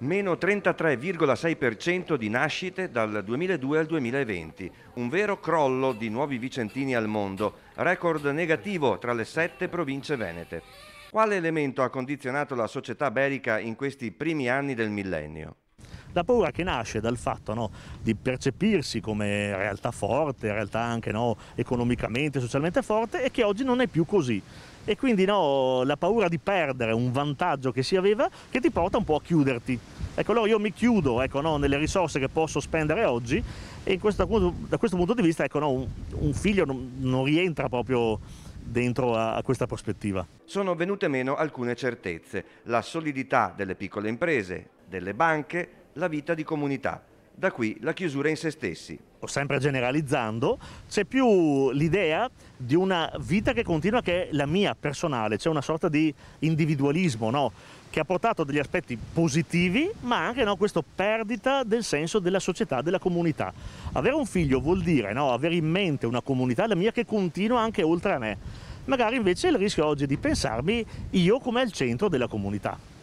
meno 33,6% di nascite dal 2002 al 2020, un vero crollo di nuovi vicentini al mondo, record negativo tra le sette province venete. Quale elemento ha condizionato la società berica in questi primi anni del millennio? la paura che nasce dal fatto no, di percepirsi come realtà forte, realtà anche no, economicamente, socialmente forte e che oggi non è più così e quindi no, la paura di perdere un vantaggio che si aveva che ti porta un po' a chiuderti. Ecco, allora io mi chiudo ecco, no, nelle risorse che posso spendere oggi e questo, da questo punto di vista ecco, no, un, un, figlio non, non, rientra proprio dentro a, a questa prospettiva. Sono venute meno alcune certezze, la solidità delle piccole imprese, delle banche, la vita di comunità. Da qui la chiusura in se stessi. Sempre generalizzando, c'è più l'idea di una vita che continua che è la mia personale, c'è una sorta di individualismo, no? che ha portato degli aspetti positivi, ma anche no, questa perdita del senso della società, della comunità. Avere un figlio vuol dire no, avere in mente una comunità, la mia, che continua anche oltre a me. Magari invece il rischio oggi è di pensarmi io come al centro della comunità.